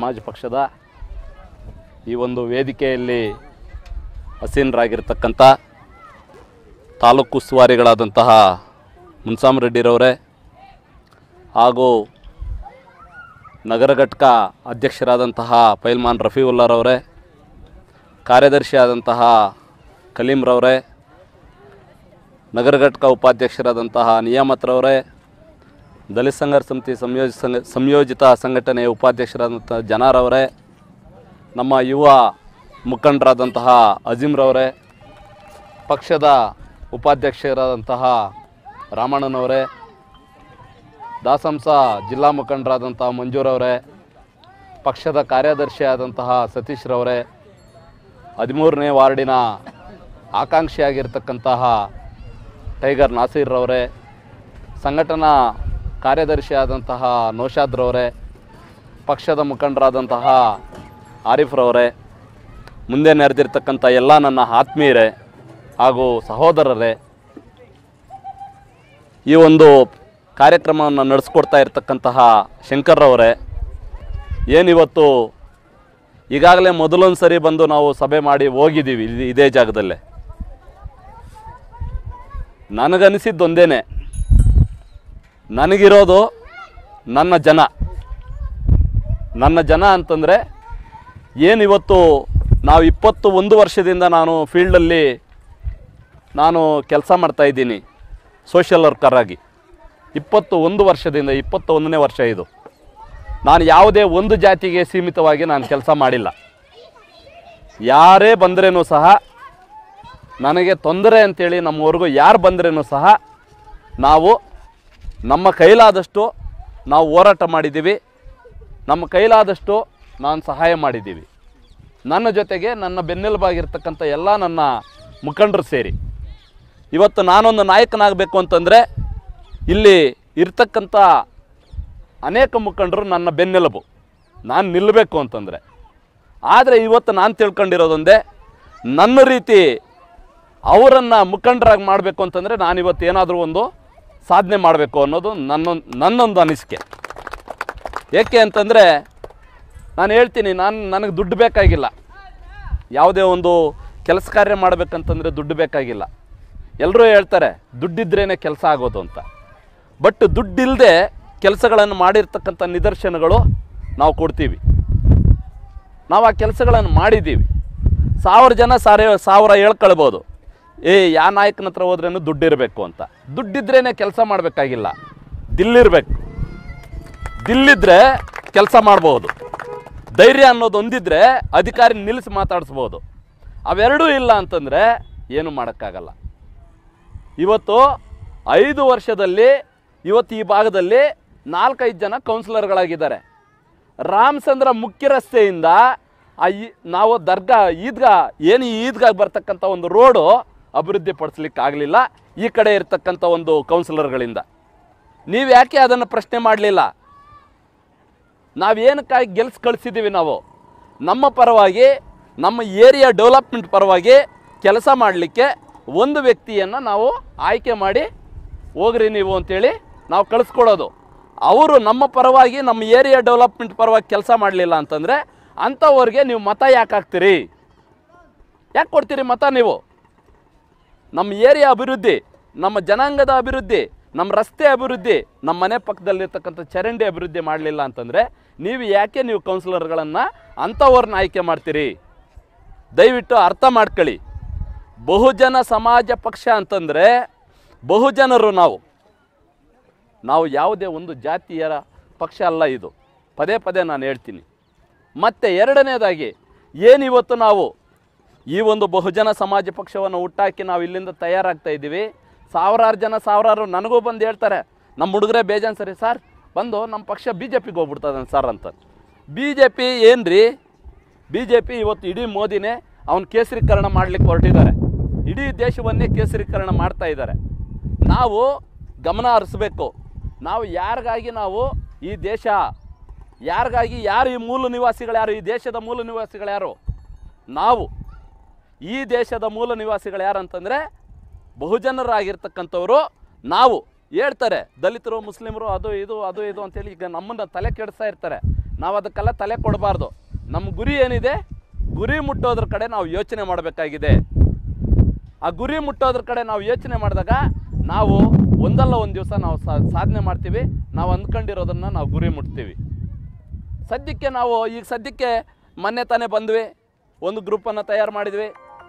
ಸಮಾಜ ಪಕ್ಷದ ಈ ಒಂದು ವೇದಿಕೆಯಲ್ಲಿ ಹಸೀನರಾಗಿರ್ತಕ್ಕಂಥ ತಾಲೂಕು ಉಸ್ತುವಾರಿಗಳಾದಂತಹ ರೆಡ್ಡಿರವರೇ ಹಾಗೂ ನಗರ ಘಟಕ ಅಧ್ಯಕ್ಷರಾದಂತಹ ಪೈಲ್ಮಾನ್ ರಫೀವುಲ್ಲಾರವರೇ ಕಾರ್ಯದರ್ಶಿ ಆದಂತಹ ಕಲೀಮ್ರವರೇ ನಗರ ಘಟಕ ಉಪಾಧ್ಯಕ್ಷರಾದಂತಹ ನಿಯಾಮತ್ರವರೇ ದಲಿತ ಸಂಘರ್ ಸಮಿತಿ ಸಂಯೋಜ ಸಂಯೋಜಿತ ಸಂಘಟನೆಯ ಉಪಾಧ್ಯಕ್ಷರಾದಂಥ ಜನಾರವರೇ ನಮ್ಮ ಯುವ ಮುಖಂಡರಾದಂತಹ ಅಜೀಮ್ರವರೇ ಪಕ್ಷದ ಉಪಾಧ್ಯಕ್ಷರಾದಂತಹ ರಾಮಣ್ಣನವರೇ ದಾಸಂಸ ಜಿಲ್ಲಾ ಮುಖಂಡರಾದಂತಹ ಮಂಜೂರವರೇ ಪಕ್ಷದ ಕಾರ್ಯದರ್ಶಿಯಾದಂತಹ ಸತೀಶ್ರವರೇ ಹದಿಮೂರನೇ ವಾರ್ಡಿನ ಆಕಾಂಕ್ಷಿಯಾಗಿರ್ತಕ್ಕಂತಹ ಟೈಗರ್ ನಾಸೀರ್ರವರೇ ಸಂಘಟನಾ ಕಾರ್ಯದರ್ಶಿಯಾದಂತಹ ನೌಶಾದ್ರವರೇ ಪಕ್ಷದ ಮುಖಂಡರಾದಂತಹ ಆರಿಫ್ರವರೇ ಮುಂದೆ ನೆರೆದಿರ್ತಕ್ಕಂಥ ಎಲ್ಲ ನನ್ನ ಆತ್ಮೀಯರೇ ಹಾಗೂ ಸಹೋದರರೇ ಈ ಒಂದು ಕಾರ್ಯಕ್ರಮವನ್ನು ನಡೆಸ್ಕೊಡ್ತಾ ಇರತಕ್ಕಂತಹ ಶಂಕರ್ರವರೇ ಏನಿವತ್ತು ಈಗಾಗಲೇ ಮೊದಲೊಂದು ಸರಿ ಬಂದು ನಾವು ಸಭೆ ಮಾಡಿ ಹೋಗಿದ್ದೀವಿ ಇದೇ ಜಾಗದಲ್ಲೇ ನನಗನಿಸಿದ್ದೊಂದೇನೆ ನನಗಿರೋದು ನನ್ನ ಜನ ನನ್ನ ಜನ ಅಂತಂದರೆ ಏನು ಇವತ್ತು ನಾವು ಇಪ್ಪತ್ತು ಒಂದು ವರ್ಷದಿಂದ ನಾನು ಫೀಲ್ಡಲ್ಲಿ ನಾನು ಕೆಲಸ ಮಾಡ್ತಾಯಿದ್ದೀನಿ ಸೋಷಿಯಲ್ ವರ್ಕರಾಗಿ ಇಪ್ಪತ್ತು ಒಂದು ವರ್ಷದಿಂದ ಇಪ್ಪತ್ತೊಂದನೇ ವರ್ಷ ಇದು ನಾನು ಯಾವುದೇ ಒಂದು ಜಾತಿಗೆ ಸೀಮಿತವಾಗಿ ನಾನು ಕೆಲಸ ಮಾಡಿಲ್ಲ ಯಾರೇ ಬಂದ್ರೂ ಸಹ ನನಗೆ ತೊಂದರೆ ಅಂತೇಳಿ ನಮ್ಮವರೆಗೂ ಯಾರು ಬಂದ್ರೂ ಸಹ ನಾವು ನಮ್ಮ ಕೈಲಾದಷ್ಟು ನಾವು ಹೋರಾಟ ಮಾಡಿದ್ದೀವಿ ನಮ್ಮ ಕೈಲಾದಷ್ಟು ನಾನು ಸಹಾಯ ಮಾಡಿದ್ದೀವಿ ನನ್ನ ಜೊತೆಗೆ ನನ್ನ ಬೆನ್ನೆಲುಬಾಗಿರ್ತಕ್ಕಂಥ ಎಲ್ಲ ನನ್ನ ಮುಖಂಡರು ಸೇರಿ ಇವತ್ತು ನಾನೊಂದು ನಾಯಕನಾಗಬೇಕು ಅಂತಂದರೆ ಇಲ್ಲಿ ಇರ್ತಕ್ಕಂಥ ಅನೇಕ ಮುಖಂಡರು ನನ್ನ ಬೆನ್ನೆಲುಬು ನಾನು ನಿಲ್ಲಬೇಕು ಅಂತಂದರೆ ಆದರೆ ಇವತ್ತು ನಾನು ತಿಳ್ಕೊಂಡಿರೋದೊಂದೇ ನನ್ನ ರೀತಿ ಅವರನ್ನು ಮುಖಂಡರಾಗಿ ಮಾಡಬೇಕು ಅಂತಂದರೆ ಇವತ್ತು ಏನಾದರೂ ಒಂದು ಸಾಧನೆ ಮಾಡಬೇಕು ಅನ್ನೋದು ನನ್ನೊಂದು ನನ್ನೊಂದು ಅನಿಸಿಕೆ ಏಕೆ ಅಂತಂದರೆ ನಾನು ಹೇಳ್ತೀನಿ ನಾನು ನನಗೆ ದುಡ್ಡು ಬೇಕಾಗಿಲ್ಲ ಯಾವುದೇ ಒಂದು ಕೆಲಸ ಕಾರ್ಯ ಮಾಡಬೇಕಂತಂದರೆ ದುಡ್ಡು ಬೇಕಾಗಿಲ್ಲ ಎಲ್ಲರೂ ಹೇಳ್ತಾರೆ ದುಡ್ಡಿದ್ರೇ ಕೆಲಸ ಆಗೋದು ಅಂತ ಬಟ್ ದುಡ್ಡಿಲ್ಲದೆ ಕೆಲಸಗಳನ್ನು ಮಾಡಿರ್ತಕ್ಕಂಥ ನಿದರ್ಶನಗಳು ನಾವು ಕೊಡ್ತೀವಿ ನಾವು ಆ ಕೆಲಸಗಳನ್ನು ಮಾಡಿದ್ದೀವಿ ಸಾವಿರ ಜನ ಸಾರಿ ಸಾವಿರ ಹೇಳ್ಕೊಳ್ಬೋದು ಏ ಯಾ ನಾಯಕನ ಹತ್ರ ಹೋದ್ರೇನು ದುಡ್ಡಿರಬೇಕು ಅಂತ ದುಡ್ಡಿದ್ರೇ ಕೆಲಸ ಮಾಡಬೇಕಾಗಿಲ್ಲ ದಿಲ್ಲಿರಬೇಕು ದಿಲ್ಲಿದ್ರೆ ಕೆಲಸ ಮಾಡ್ಬೋದು ಧೈರ್ಯ ಅನ್ನೋದು ಒಂದಿದ್ರೆ ಅಧಿಕಾರಿ ನಿಲ್ಲಿಸಿ ಮಾತಾಡಿಸ್ಬೋದು ಅವೆರಡೂ ಇಲ್ಲ ಅಂತಂದರೆ ಏನು ಮಾಡೋಕ್ಕಾಗಲ್ಲ ಇವತ್ತು ಐದು ವರ್ಷದಲ್ಲಿ ಇವತ್ತು ಈ ಭಾಗದಲ್ಲಿ ನಾಲ್ಕೈದು ಜನ ಕೌನ್ಸಿಲರ್ಗಳಾಗಿದ್ದಾರೆ ರಾಮಚಂದ್ರ ಮುಖ್ಯ ರಸ್ತೆಯಿಂದ ಆ ನಾವು ದರ್ಗಾ ಈದ್ಗಾ ಏನು ಈ ಬರ್ತಕ್ಕಂಥ ಒಂದು ರೋಡು ಅಭಿವೃದ್ಧಿ ಆಗಲಿಲ್ಲ ಈ ಕಡೆ ಇರತಕ್ಕಂಥ ಒಂದು ಕೌನ್ಸಿಲರ್ಗಳಿಂದ ನೀವು ಯಾಕೆ ಅದನ್ನು ಪ್ರಶ್ನೆ ಮಾಡಲಿಲ್ಲ ನಾವೇನಕ್ಕಾಗಿ ಗೆಲ್ಸ್ ಕಳಿಸಿದ್ದೀವಿ ನಾವು ನಮ್ಮ ಪರವಾಗಿ ನಮ್ಮ ಏರಿಯಾ ಡೆವಲಪ್ಮೆಂಟ್ ಪರವಾಗಿ ಕೆಲಸ ಮಾಡಲಿಕ್ಕೆ ಒಂದು ವ್ಯಕ್ತಿಯನ್ನು ನಾವು ಆಯ್ಕೆ ಮಾಡಿ ಹೋಗ್ರಿ ನೀವು ಅಂತೇಳಿ ನಾವು ಕಳಿಸ್ಕೊಡೋದು ಅವರು ನಮ್ಮ ಪರವಾಗಿ ನಮ್ಮ ಏರಿಯಾ ಡೆವಲಪ್ಮೆಂಟ್ ಪರವಾಗಿ ಕೆಲಸ ಮಾಡಲಿಲ್ಲ ಅಂತಂದರೆ ಅಂಥವ್ರಿಗೆ ನೀವು ಮತ ಯಾಕೆ ಹಾಕ್ತೀರಿ ಯಾಕೆ ಕೊಡ್ತೀರಿ ಮತ ನೀವು ನಮ್ಮ ಏರಿಯಾ ಅಭಿವೃದ್ಧಿ ನಮ್ಮ ಜನಾಂಗದ ಅಭಿವೃದ್ಧಿ ನಮ್ಮ ರಸ್ತೆ ಅಭಿವೃದ್ಧಿ ನಮ್ಮ ಮನೆ ಪಕ್ಕದಲ್ಲಿರ್ತಕ್ಕಂಥ ಚರಂಡಿ ಅಭಿವೃದ್ಧಿ ಮಾಡಲಿಲ್ಲ ಅಂತಂದರೆ ನೀವು ಯಾಕೆ ನೀವು ಕೌನ್ಸಿಲರ್ಗಳನ್ನು ಅಂಥವ್ರನ್ನ ಆಯ್ಕೆ ಮಾಡ್ತೀರಿ ದಯವಿಟ್ಟು ಅರ್ಥ ಮಾಡ್ಕೊಳ್ಳಿ ಬಹುಜನ ಸಮಾಜ ಪಕ್ಷ ಅಂತಂದರೆ ಬಹುಜನರು ನಾವು ನಾವು ಯಾವುದೇ ಒಂದು ಜಾತಿಯರ ಪಕ್ಷ ಅಲ್ಲ ಇದು ಪದೇ ಪದೇ ನಾನು ಹೇಳ್ತೀನಿ ಮತ್ತು ಎರಡನೇದಾಗಿ ಏನಿವತ್ತು ನಾವು ಈ ಒಂದು ಬಹುಜನ ಸಮಾಜ ಪಕ್ಷವನ್ನು ಹುಟ್ಟಾಕಿ ನಾವು ಇಲ್ಲಿಂದ ತಯಾರಾಗ್ತಾ ಇದ್ದೀವಿ ಸಾವಿರಾರು ಜನ ಸಾವಿರಾರು ನನಗೂ ಬಂದು ಹೇಳ್ತಾರೆ ನಮ್ಮ ಹುಡುಗರೇ ಬೇಜಾನ್ ಸರಿ ಸರ್ ಬಂದು ನಮ್ಮ ಪಕ್ಷ ಬಿ ಜೆ ಪಿಗೆ ಹೋಗ್ಬಿಡ್ತದೆ ಸರ್ ಅಂತ ಬಿ ಜೆ ಪಿ ಏನು ರೀ ಬಿ ಜೆ ಪಿ ಇವತ್ತು ಇಡೀ ಮೋದಿನೇ ಅವನ ಕೇಸರೀಕರಣ ಮಾಡಲಿಕ್ಕೆ ಹೊರಟಿದ್ದಾರೆ ಇಡೀ ದೇಶವನ್ನೇ ಕೇಸರೀಕರಣ ಮಾಡ್ತಾ ಇದ್ದಾರೆ ನಾವು ಗಮನ ಹರಿಸ್ಬೇಕು ನಾವು ಯಾರಿಗಾಗಿ ನಾವು ಈ ದೇಶ ಯಾರಿಗಾಗಿ ಯಾರು ಈ ಮೂಲ ನಿವಾಸಿಗಳು ಯಾರು ಈ ದೇಶದ ಮೂಲ ನಿವಾಸಿಗಳು ಯಾರು ನಾವು ಈ ದೇಶದ ಮೂಲ ನಿವಾಸಿಗಳು ಯಾರಂತಂದರೆ ಬಹುಜನರಾಗಿರ್ತಕ್ಕಂಥವರು ನಾವು ಹೇಳ್ತಾರೆ ದಲಿತರು ಮುಸ್ಲಿಮರು ಅದು ಇದು ಅದು ಇದು ಅಂತೇಳಿ ಈಗ ನಮ್ಮನ್ನು ತಲೆ ಕೆಡಿಸ್ತಾ ಇರ್ತಾರೆ ನಾವು ಅದಕ್ಕೆಲ್ಲ ತಲೆ ಕೊಡಬಾರ್ದು ನಮ್ಮ ಗುರಿ ಏನಿದೆ ಗುರಿ ಮುಟ್ಟೋದ್ರ ಕಡೆ ನಾವು ಯೋಚನೆ ಮಾಡಬೇಕಾಗಿದೆ ಆ ಗುರಿ ಮುಟ್ಟೋದ್ರ ಕಡೆ ನಾವು ಯೋಚನೆ ಮಾಡಿದಾಗ ನಾವು ಒಂದಲ್ಲ ಒಂದು ದಿವಸ ನಾವು ಸಾಧನೆ ಮಾಡ್ತೀವಿ ನಾವು ಅಂದ್ಕೊಂಡಿರೋದನ್ನು ನಾವು ಗುರಿ ಮುಟ್ತೀವಿ ಸದ್ಯಕ್ಕೆ ನಾವು ಈಗ ಸದ್ಯಕ್ಕೆ ಮೊನ್ನೆ ತಾನೇ ಬಂದ್ವಿ ಒಂದು ಗ್ರೂಪನ್ನು ತಯಾರು ಮಾಡಿದ್ವಿ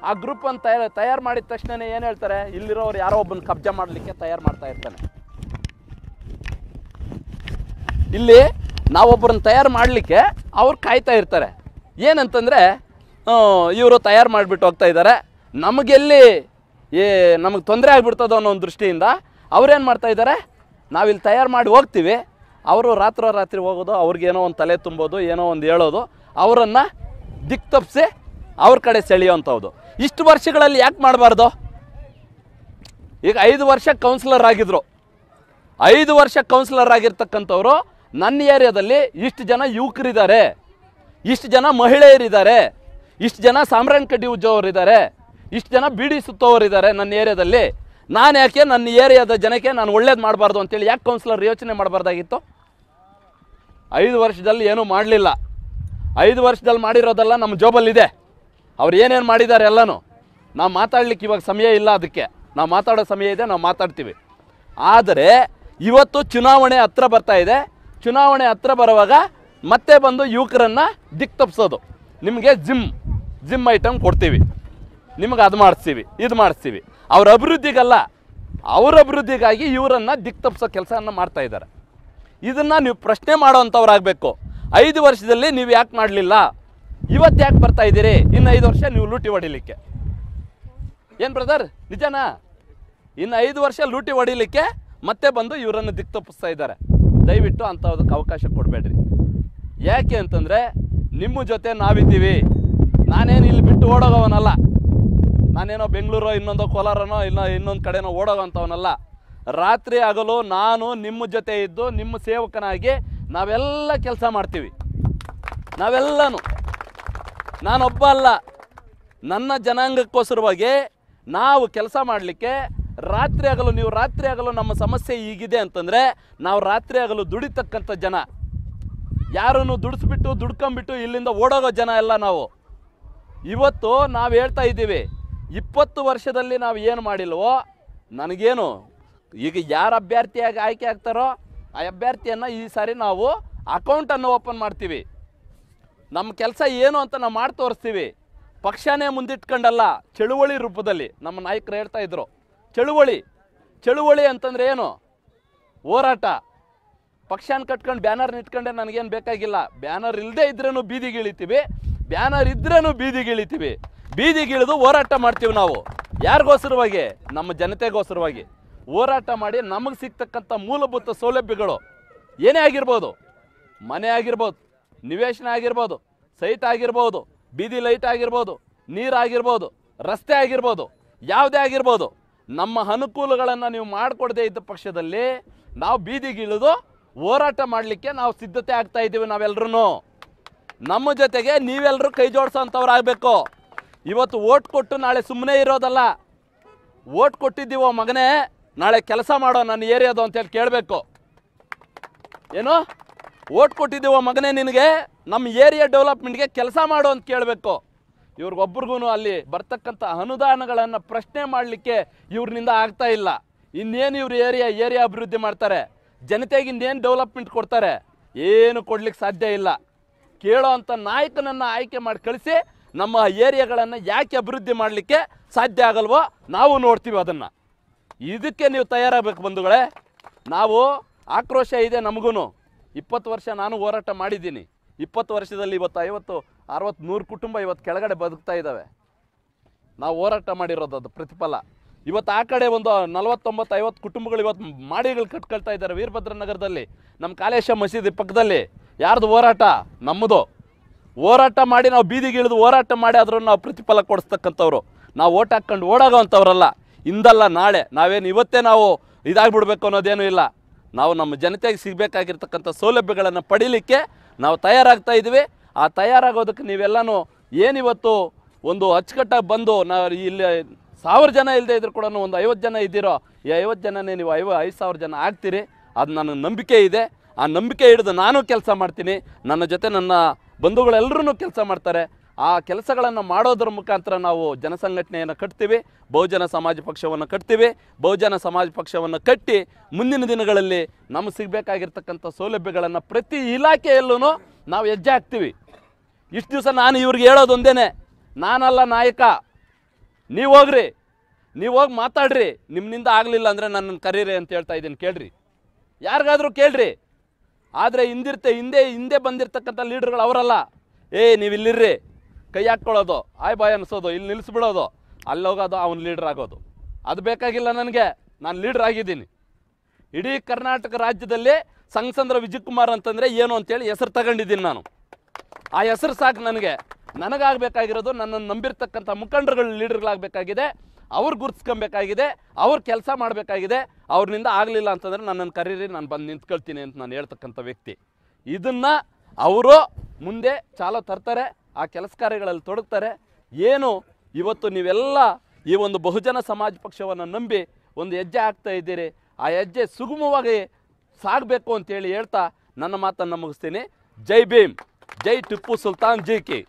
ಆ ಗ್ರೂಪನ್ನು ತಯಾರು ತಯಾರು ಮಾಡಿದ ತಕ್ಷಣ ಏನು ಹೇಳ್ತಾರೆ ಇಲ್ಲಿರೋರು ಯಾರೋ ಒಬ್ಬನ ಕಬ್ಜಾ ಮಾಡಲಿಕ್ಕೆ ತಯಾರು ಮಾಡ್ತಾ ಇರ್ತಾನೆ ಇಲ್ಲಿ ನಾವೊಬ್ಬರನ್ನ ತಯಾರು ಮಾಡಲಿಕ್ಕೆ ಅವ್ರು ಕಾಯ್ತಾ ಇರ್ತಾರೆ ಏನಂತಂದರೆ ಇವರು ತಯಾರು ಮಾಡಿಬಿಟ್ಟು ಹೋಗ್ತಾ ಇದ್ದಾರೆ ನಮಗೆಲ್ಲಿ ಏ ನಮಗೆ ತೊಂದರೆ ಆಗಿಬಿಡ್ತದೋ ಅನ್ನೋ ಒಂದು ದೃಷ್ಟಿಯಿಂದ ಅವ್ರೇನು ಮಾಡ್ತಾ ಇದ್ದಾರೆ ನಾವಿಲ್ಲಿ ತಯಾರು ಮಾಡಿ ಹೋಗ್ತೀವಿ ಅವರು ರಾತ್ರೋ ರಾತ್ರಿ ಹೋಗೋದು ಅವ್ರಿಗೇನೋ ಒಂದು ತಲೆ ತುಂಬೋದು ಏನೋ ಒಂದು ಹೇಳೋದು ಅವರನ್ನು ದಿಕ್ಕ ತಪ್ಪಿಸಿ ಅವ್ರ ಕಡೆ ಸೆಳೆಯುವಂಥದ್ದು ಇಷ್ಟು ವರ್ಷಗಳಲ್ಲಿ ಯಾಕೆ ಮಾಡಬಾರ್ದು ಈಗ ಐದು ವರ್ಷ ಕೌನ್ಸಿಲರ್ ಆಗಿದ್ರು ಐದು ವರ್ಷ ಕೌನ್ಸಿಲರ್ ಆಗಿರ್ತಕ್ಕಂಥವ್ರು ನನ್ನ ಏರಿಯಾದಲ್ಲಿ ಇಷ್ಟು ಜನ ಯುವಕರಿದ್ದಾರೆ ಇಷ್ಟು ಜನ ಮಹಿಳೆಯರಿದ್ದಾರೆ ಇಷ್ಟು ಜನ ಸಾಮ್ರಾನ್ ಕಡ್ಡಿ ಉಜ್ಜೋರಿದ್ದಾರೆ ಇಷ್ಟು ಜನ ಬೀಡಿ ಸುತ್ತೋರಿದ್ದಾರೆ ನನ್ನ ಏರಿಯಾದಲ್ಲಿ ನಾನು ಯಾಕೆ ನನ್ನ ಏರಿಯಾದ ಜನಕ್ಕೆ ನಾನು ಒಳ್ಳೇದು ಮಾಡಬಾರ್ದು ಅಂತೇಳಿ ಯಾಕೆ ಕೌನ್ಸಿಲರ್ ಯೋಚನೆ ಮಾಡಬಾರ್ದಾಗಿತ್ತು ಐದು ವರ್ಷದಲ್ಲಿ ಏನೂ ಮಾಡಲಿಲ್ಲ ಐದು ವರ್ಷದಲ್ಲಿ ಮಾಡಿರೋದೆಲ್ಲ ನಮ್ಮ ಜಾಬಲ್ಲಿದೆ ಅವ್ರು ಏನೇನು ಮಾಡಿದ್ದಾರೆ ಎಲ್ಲನೂ ನಾವು ಮಾತಾಡ್ಲಿಕ್ಕೆ ಇವಾಗ ಸಮಯ ಇಲ್ಲ ಅದಕ್ಕೆ ನಾವು ಮಾತಾಡೋ ಸಮಯ ಇದೆ ನಾವು ಮಾತಾಡ್ತೀವಿ ಆದರೆ ಇವತ್ತು ಚುನಾವಣೆ ಹತ್ರ ಬರ್ತಾ ಇದೆ ಚುನಾವಣೆ ಹತ್ರ ಬರುವಾಗ ಮತ್ತೆ ಬಂದು ಯುವಕರನ್ನು ದಿಕ್ ತಪ್ಪಿಸೋದು ನಿಮಗೆ ಜಿಮ್ ಜಿಮ್ ಐಟಮ್ ಕೊಡ್ತೀವಿ ನಿಮಗೆ ಅದು ಮಾಡಿಸ್ತೀವಿ ಇದು ಮಾಡಿಸ್ತೀವಿ ಅವ್ರ ಅಭಿವೃದ್ಧಿಗಲ್ಲ ಅವ್ರ ಅಭಿವೃದ್ಧಿಗಾಗಿ ಇವರನ್ನು ದಿಕ್ಕು ತಪ್ಪಿಸೋ ಕೆಲಸವನ್ನು ಮಾಡ್ತಾ ಇದ್ದಾರೆ ಇದನ್ನು ನೀವು ಪ್ರಶ್ನೆ ಮಾಡೋವಂಥವ್ರಾಗಬೇಕು ಐದು ವರ್ಷದಲ್ಲಿ ನೀವು ಯಾಕೆ ಮಾಡಲಿಲ್ಲ ಇವತ್ತು ಯಾಕೆ ಬರ್ತಾ ಇದ್ದೀರಿ ಇನ್ನು ಐದು ವರ್ಷ ನೀವು ಲೂಟಿ ಹೊಡಿಲಿಕ್ಕೆ ಏನು ಬ್ರದರ್ ನಿಜನಾ ಇನ್ನು ಐದು ವರ್ಷ ಲೂಟಿ ಹೊಡಿಲಿಕ್ಕೆ ಮತ್ತೆ ಬಂದು ಇವರನ್ನು ದಿಕ್ ತಪ್ಪಿಸ್ತಾ ಇದ್ದಾರೆ ದಯವಿಟ್ಟು ಅಂಥದಕ್ಕೆ ಅವಕಾಶ ಕೊಡಬೇಡ್ರಿ ಯಾಕೆ ಅಂತಂದರೆ ನಿಮ್ಮ ಜೊತೆ ನಾವಿದ್ದೀವಿ ನಾನೇನು ಇಲ್ಲಿ ಬಿಟ್ಟು ಓಡೋಗವನಲ್ಲ ನಾನೇನೋ ಬೆಂಗಳೂರೋ ಇನ್ನೊಂದು ಕೋಲಾರನೋ ಇಲ್ಲ ಇನ್ನೊಂದು ಕಡೆನೋ ಓಡೋಗಂಥವನಲ್ಲ ರಾತ್ರಿ ಆಗಲು ನಾನು ನಿಮ್ಮ ಜೊತೆ ಇದ್ದು ನಿಮ್ಮ ಸೇವಕನಾಗಿ ನಾವೆಲ್ಲ ಕೆಲಸ ಮಾಡ್ತೀವಿ ನಾವೆಲ್ಲನೂ ನಾನೊಬ್ಬ ಅಲ್ಲ ನನ್ನ ಜನಾಂಗಕ್ಕೋಸ್ಕರವಾಗಿ ನಾವು ಕೆಲಸ ಮಾಡಲಿಕ್ಕೆ ರಾತ್ರಿ ಆಗಲು ನೀವು ರಾತ್ರಿ ಆಗಲು ನಮ್ಮ ಸಮಸ್ಯೆ ಈಗಿದೆ ಅಂತಂದರೆ ನಾವು ರಾತ್ರಿ ಆಗಲು ದುಡಿತಕ್ಕಂಥ ಜನ ಯಾರನ್ನು ದುಡಿಸ್ಬಿಟ್ಟು ದುಡ್ಕೊಂಬಿಟ್ಟು ಇಲ್ಲಿಂದ ಓಡೋಗೋ ಜನ ಎಲ್ಲ ನಾವು ಇವತ್ತು ನಾವು ಹೇಳ್ತಾ ಇದ್ದೀವಿ ಇಪ್ಪತ್ತು ವರ್ಷದಲ್ಲಿ ನಾವು ಏನು ಮಾಡಿಲ್ವೋ ನನಗೇನು ಈಗ ಯಾರು ಅಭ್ಯರ್ಥಿಯಾಗಿ ಆಯ್ಕೆ ಆಗ್ತಾರೋ ಆ ಅಭ್ಯರ್ಥಿಯನ್ನು ಈ ಸಾರಿ ನಾವು ಅಕೌಂಟನ್ನು ಓಪನ್ ಮಾಡ್ತೀವಿ ನಮ್ಮ ಕೆಲಸ ಏನು ಅಂತ ನಾವು ಮಾಡಿ ತೋರಿಸ್ತೀವಿ ಪಕ್ಷನೇ ಮುಂದಿಟ್ಕೊಂಡಲ್ಲ ಚಳುವಳಿ ರೂಪದಲ್ಲಿ ನಮ್ಮ ನಾಯಕರು ಹೇಳ್ತಾ ಇದ್ರು ಚಳುವಳಿ ಚಳುವಳಿ ಅಂತಂದ್ರೆ ಏನು ಹೋರಾಟ ಪಕ್ಷನ ಕಟ್ಕೊಂಡು ಬ್ಯಾನರ್ ನಿಟ್ಕೊಂಡೆ ನನಗೇನು ಬೇಕಾಗಿಲ್ಲ ಬ್ಯಾನರ್ ಇಲ್ಲದೆ ಇದ್ರೂ ಬೀದಿಗೆ ಇಳಿತೀವಿ ಬ್ಯಾನರ್ ಇದ್ರೂ ಬೀದಿಗೆ ಇಳಿತೀವಿ ಬೀದಿಗೆ ಇಳಿದು ಹೋರಾಟ ಮಾಡ್ತೀವಿ ನಾವು ಯಾರಿಗೋಸ್ಕರವಾಗಿ ನಮ್ಮ ಜನತೆಗೋಸ್ಕರವಾಗಿ ಹೋರಾಟ ಮಾಡಿ ನಮಗೆ ಸಿಗ್ತಕ್ಕಂಥ ಮೂಲಭೂತ ಸೌಲಭ್ಯಗಳು ಏನೇ ಆಗಿರ್ಬೋದು ಮನೆ ಆಗಿರ್ಬೋದು ನಿವೇಶನ ಆಗಿರ್ಬೋದು ಸೈಟ್ ಆಗಿರ್ಬೋದು ಬೀದಿ ಲೈಟ್ ಆಗಿರ್ಬೋದು ನೀರಾಗಿರ್ಬೋದು ರಸ್ತೆ ಆಗಿರ್ಬೋದು ಯಾವುದೇ ಆಗಿರ್ಬೋದು ನಮ್ಮ ಅನುಕೂಲಗಳನ್ನು ನೀವು ಮಾಡಿಕೊಡದೇ ಇದ್ದ ಪಕ್ಷದಲ್ಲಿ ನಾವು ಬೀದಿಗಿಳಿದು ಹೋರಾಟ ಮಾಡಲಿಕ್ಕೆ ನಾವು ಸಿದ್ಧತೆ ಆಗ್ತಾ ಇದ್ದೀವಿ ನಾವೆಲ್ಲರೂ ನಮ್ಮ ಜೊತೆಗೆ ನೀವೆಲ್ಲರೂ ಕೈ ಅಂಥವ್ರು ಆಗಬೇಕು ಇವತ್ತು ಓಟ್ ಕೊಟ್ಟು ನಾಳೆ ಸುಮ್ಮನೆ ಇರೋದಲ್ಲ ಓಟ್ ಕೊಟ್ಟಿದ್ದೀವೋ ಮಗನೇ ನಾಳೆ ಕೆಲಸ ಮಾಡೋ ನನ್ನ ಏರಿಯಾದು ಅಂತೇಳಿ ಕೇಳಬೇಕು ಏನು ಓಟ್ ಕೊಟ್ಟಿದ್ದೀವ ಮಗನೇ ನಿನಗೆ ನಮ್ಮ ಏರಿಯಾ ಡೆವಲಪ್ಮೆಂಟ್ಗೆ ಕೆಲಸ ಮಾಡು ಅಂತ ಕೇಳಬೇಕು ಇವ್ರಿಗೊಬ್ರಿಗೂ ಅಲ್ಲಿ ಬರ್ತಕ್ಕಂಥ ಅನುದಾನಗಳನ್ನು ಪ್ರಶ್ನೆ ಮಾಡಲಿಕ್ಕೆ ಇವ್ರನಿಂದ ಆಗ್ತಾ ಇಲ್ಲ ಇನ್ನೇನು ಇವ್ರ ಏರಿಯಾ ಏರಿಯಾ ಅಭಿವೃದ್ಧಿ ಮಾಡ್ತಾರೆ ಜನತೆಗೆ ಇನ್ನೇನು ಡೆವಲಪ್ಮೆಂಟ್ ಕೊಡ್ತಾರೆ ಏನು ಕೊಡ್ಲಿಕ್ಕೆ ಸಾಧ್ಯ ಇಲ್ಲ ಕೇಳೋ ಅಂಥ ನಾಯಕನನ್ನು ಆಯ್ಕೆ ಮಾಡಿ ಕಳಿಸಿ ನಮ್ಮ ಏರಿಯಾಗಳನ್ನು ಯಾಕೆ ಅಭಿವೃದ್ಧಿ ಮಾಡಲಿಕ್ಕೆ ಸಾಧ್ಯ ಆಗಲ್ವೋ ನಾವು ನೋಡ್ತೀವಿ ಅದನ್ನು ಇದಕ್ಕೆ ನೀವು ತಯಾರಾಗಬೇಕು ಬಂಧುಗಳೇ ನಾವು ಆಕ್ರೋಶ ಇದೆ ನಮಗೂ ಇಪ್ಪತ್ತು ವರ್ಷ ನಾನು ಹೋರಾಟ ಮಾಡಿದ್ದೀನಿ ಇಪ್ಪತ್ತು ವರ್ಷದಲ್ಲಿ ಇವತ್ತು ಐವತ್ತು ಅರವತ್ತು ನೂರು ಕುಟುಂಬ ಇವತ್ತು ಕೆಳಗಡೆ ಬದುಕ್ತಾ ಇದ್ದಾವೆ ನಾವು ಹೋರಾಟ ಮಾಡಿರೋದು ಅದು ಪ್ರತಿಫಲ ಇವತ್ತು ಆ ಕಡೆ ಒಂದು ನಲವತ್ತೊಂಬತ್ತು ಐವತ್ತು ಕುಟುಂಬಗಳು ಇವತ್ತು ಮಾಡಿಗಳು ಕಟ್ಕೊಳ್ತಾ ಇದ್ದಾರೆ ವೀರಭದ್ರ ನಗರದಲ್ಲಿ ನಮ್ಮ ಕಾಲೇಶ ಮಸೀದಿ ಪಕ್ಕದಲ್ಲಿ ಯಾರ್ದು ಹೋರಾಟ ನಮ್ಮದು ಹೋರಾಟ ಮಾಡಿ ನಾವು ಬೀದಿಗೆ ಇಳಿದು ಹೋರಾಟ ಮಾಡಿ ಅದರನ್ನು ನಾವು ಪ್ರತಿಫಲ ಕೊಡಿಸ್ತಕ್ಕಂಥವ್ರು ನಾವು ಓಟ್ ಹಾಕ್ಕೊಂಡು ಅಂಥವ್ರಲ್ಲ ಇಂದಲ್ಲ ನಾಳೆ ನಾವೇನು ಇವತ್ತೇ ನಾವು ಇದಾಗ್ಬಿಡ್ಬೇಕು ಅನ್ನೋದೇನೂ ಇಲ್ಲ ನಾವು ನಮ್ಮ ಜನತೆಗೆ ಸಿಗಬೇಕಾಗಿರ್ತಕ್ಕಂಥ ಸೌಲಭ್ಯಗಳನ್ನು ಪಡೀಲಿಕ್ಕೆ ನಾವು ತಯಾರಾಗ್ತಾ ಇದ್ದೀವಿ ಆ ತಯಾರಾಗೋದಕ್ಕೆ ನೀವೆಲ್ಲನೂ ಏನಿವತ್ತು ಒಂದು ಅಚ್ಚುಕಟ್ಟಾಗಿ ಬಂದು ನಾವು ಇಲ್ಲಿ ಸಾವಿರ ಜನ ಇಲ್ಲದೆ ಇದ್ರು ಕೂಡ ಒಂದು ಐವತ್ತು ಜನ ಇದ್ದೀರೋ ಈ ಐವತ್ತು ಜನನೇ ನೀವು ಐವ ಐದು ಸಾವಿರ ಜನ ಆಗ್ತೀರಿ ಅದು ನನ್ನ ನಂಬಿಕೆ ಇದೆ ಆ ನಂಬಿಕೆ ಹಿಡಿದು ನಾನು ಕೆಲಸ ಮಾಡ್ತೀನಿ ನನ್ನ ಜೊತೆ ನನ್ನ ಬಂಧುಗಳೆಲ್ಲರೂ ಕೆಲಸ ಮಾಡ್ತಾರೆ ಆ ಕೆಲಸಗಳನ್ನು ಮಾಡೋದ್ರ ಮುಖಾಂತರ ನಾವು ಜನಸಂಘಟನೆಯನ್ನು ಕಟ್ತೀವಿ ಬಹುಜನ ಸಮಾಜ ಪಕ್ಷವನ್ನು ಕಟ್ತೀವಿ ಬಹುಜನ ಸಮಾಜ ಪಕ್ಷವನ್ನು ಕಟ್ಟಿ ಮುಂದಿನ ದಿನಗಳಲ್ಲಿ ನಮಗೆ ಸಿಗಬೇಕಾಗಿರ್ತಕ್ಕಂಥ ಸೌಲಭ್ಯಗಳನ್ನು ಪ್ರತಿ ಇಲಾಖೆಯಲ್ಲೂ ನಾವು ಹೆಜ್ಜೆ ಹಾಕ್ತೀವಿ ಇಷ್ಟು ದಿವಸ ನಾನು ಇವ್ರಿಗೆ ಹೇಳೋದೊಂದೇನೆ ನಾನಲ್ಲ ನಾಯಕ ನೀವು ಹೋಗ್ರಿ ನೀವು ಹೋಗಿ ಮಾತಾಡ್ರಿ ನಿಮ್ಮಿಂದ ಆಗಲಿಲ್ಲ ಅಂದರೆ ನನ್ನನ್ನು ಕರೀರಿ ಅಂತ ಹೇಳ್ತಾ ಇದ್ದೀನಿ ಕೇಳ್ರಿ ಯಾರಿಗಾದರೂ ಕೇಳ್ರಿ ಆದರೆ ಹಿಂದಿರ್ತೆ ಹಿಂದೆ ಹಿಂದೆ ಬಂದಿರತಕ್ಕಂಥ ಲೀಡರ್ಗಳು ಅವರಲ್ಲ ಏ ನೀವು ಇಲ್ಲಿರ್ರಿ ಕೈ ಹಾಕ್ಕೊಳ್ಳೋದು ಆಯ್ ಬಾಯ್ ಅನ್ಸೋದು ಇಲ್ಲಿ ನಿಲ್ಲಿಸ್ಬಿಡೋದು ಹೋಗೋದು ಅವ್ನು ಲೀಡರ್ ಆಗೋದು ಅದು ಬೇಕಾಗಿಲ್ಲ ನನಗೆ ನಾನು ಲೀಡರ್ ಆಗಿದ್ದೀನಿ ಇಡೀ ಕರ್ನಾಟಕ ರಾಜ್ಯದಲ್ಲಿ ಸಂಸಂದ್ರ ವಿಜಯ್ ಕುಮಾರ್ ಅಂತಂದರೆ ಏನು ಅಂತೇಳಿ ಹೆಸರು ತಗೊಂಡಿದ್ದೀನಿ ನಾನು ಆ ಹೆಸರು ಸಾಕು ನನಗೆ ನನಗಾಗಬೇಕಾಗಿರೋದು ನನ್ನನ್ನು ನಂಬಿರ್ತಕ್ಕಂಥ ಮುಖಂಡರುಗಳು ಲೀಡರ್ಗಳಾಗಬೇಕಾಗಿದೆ ಅವ್ರು ಗುರ್ತಿಸ್ಕೊಬೇಕಾಗಿದೆ ಅವ್ರು ಕೆಲಸ ಮಾಡಬೇಕಾಗಿದೆ ಅವ್ರನಿಂದ ಆಗಲಿಲ್ಲ ಅಂತಂದರೆ ನನ್ನನ್ನು ಕರೀರಿ ನಾನು ಬಂದು ನಿಂತ್ಕೊಳ್ತೀನಿ ಅಂತ ನಾನು ಹೇಳ್ತಕ್ಕಂಥ ವ್ಯಕ್ತಿ ಇದನ್ನು ಅವರು ಮುಂದೆ ಚಾಲೋ ತರ್ತಾರೆ ಆ ಕೆಲಸ ಕಾರ್ಯಗಳಲ್ಲಿ ತೊಡಗ್ತಾರೆ ಏನು ಇವತ್ತು ನೀವೆಲ್ಲ ಈ ಒಂದು ಬಹುಜನ ಸಮಾಜ ಪಕ್ಷವನ್ನು ನಂಬಿ ಒಂದು ಹೆಜ್ಜೆ ಹಾಕ್ತಾ ಇದ್ದೀರಿ ಆ ಹೆಜ್ಜೆ ಸುಗಮವಾಗಿ ಸಾಗಬೇಕು ಅಂತೇಳಿ ಹೇಳ್ತಾ ನನ್ನ ಮಾತನ್ನು ಮುಗಿಸ್ತೀನಿ ಜೈ ಭೀಮ್ ಜೈ ಟಿಪ್ಪು ಸುಲ್ತಾನ್ ಜಿ ಕೆ